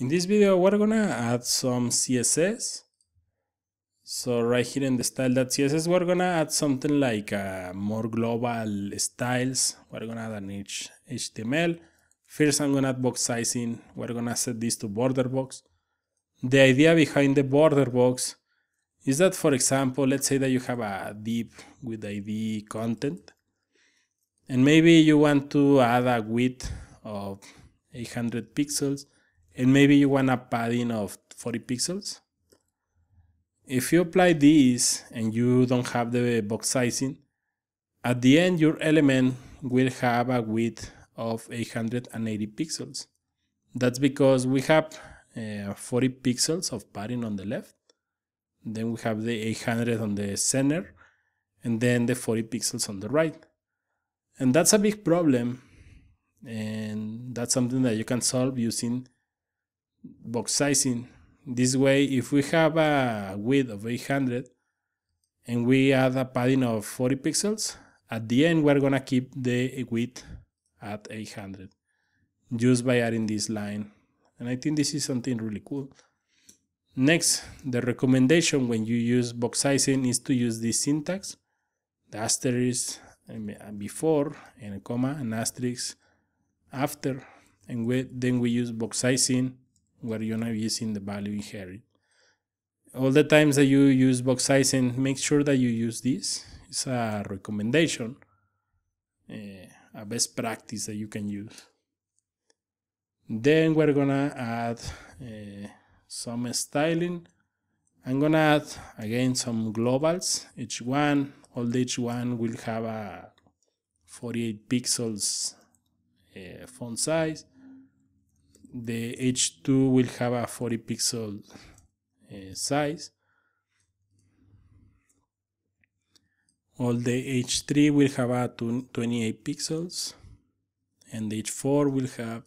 In this video, we're gonna add some CSS. So right here in the style.css, we're gonna add something like uh, more global styles. We're gonna add an HTML. First, I'm gonna add box sizing. We're gonna set this to border box. The idea behind the border box is that, for example, let's say that you have a div with ID content, and maybe you want to add a width of 800 pixels and maybe you want a padding of 40 pixels. If you apply this and you don't have the box sizing, at the end your element will have a width of 880 pixels. That's because we have uh, 40 pixels of padding on the left, then we have the 800 on the center, and then the 40 pixels on the right. And that's a big problem, and that's something that you can solve using Box sizing. This way, if we have a width of 800 and we add a padding of 40 pixels, at the end we're gonna keep the width at 800 just by adding this line. And I think this is something really cool. Next, the recommendation when you use box sizing is to use this syntax, the asterisk uh, before and a comma and asterisk after and we, then we use box sizing where you're not using the value inherit. All the times that you use box sizing, make sure that you use this. It's a recommendation, uh, a best practice that you can use. Then we're gonna add uh, some styling. I'm gonna add again some globals. Each one, all each one will have a 48 pixels uh, font size the H2 will have a 40 pixel uh, size. All the H3 will have a 28 pixels and the H4 will have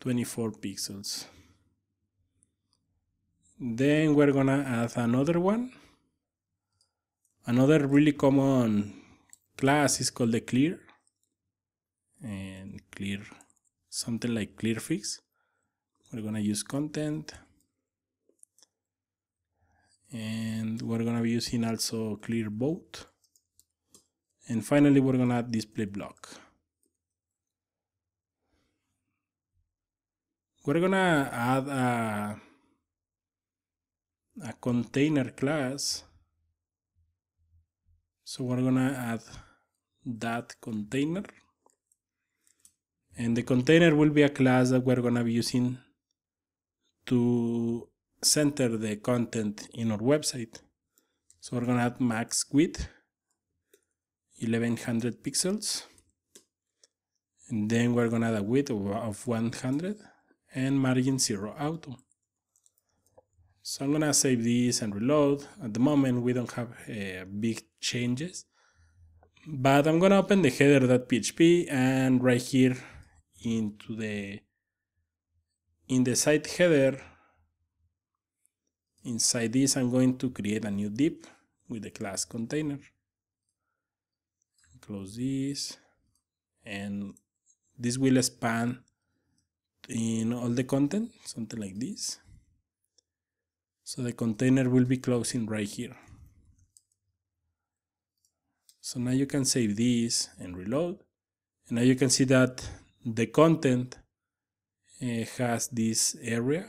24 pixels. Then we're gonna add another one. Another really common class is called the clear and clear something like clearfix we're gonna use content and we're gonna be using also clear boat and finally we're gonna add display block we're gonna add a, a container class so we're gonna add that container and the container will be a class that we're going to be using to center the content in our website. So we're going to add max width, 1100 pixels. And then we're going to add a width of, of 100 and margin 0 auto. So I'm going to save this and reload. At the moment we don't have uh, big changes. But I'm going to open the header.php and right here into the in the site header inside this I'm going to create a new div with the class container close this and this will span in all the content something like this so the container will be closing right here so now you can save this and reload and now you can see that the content uh, has this area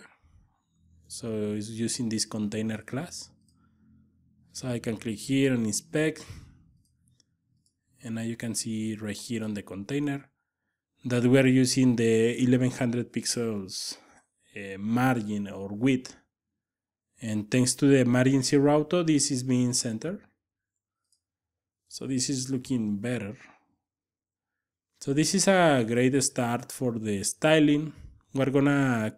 so it's using this container class so I can click here and inspect and now you can see right here on the container that we are using the 1100 pixels uh, margin or width and thanks to the margin zero auto this is being centered so this is looking better so this is a great start for the styling. We're gonna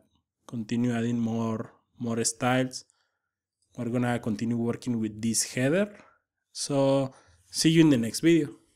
continue adding more, more styles. We're gonna continue working with this header. So see you in the next video.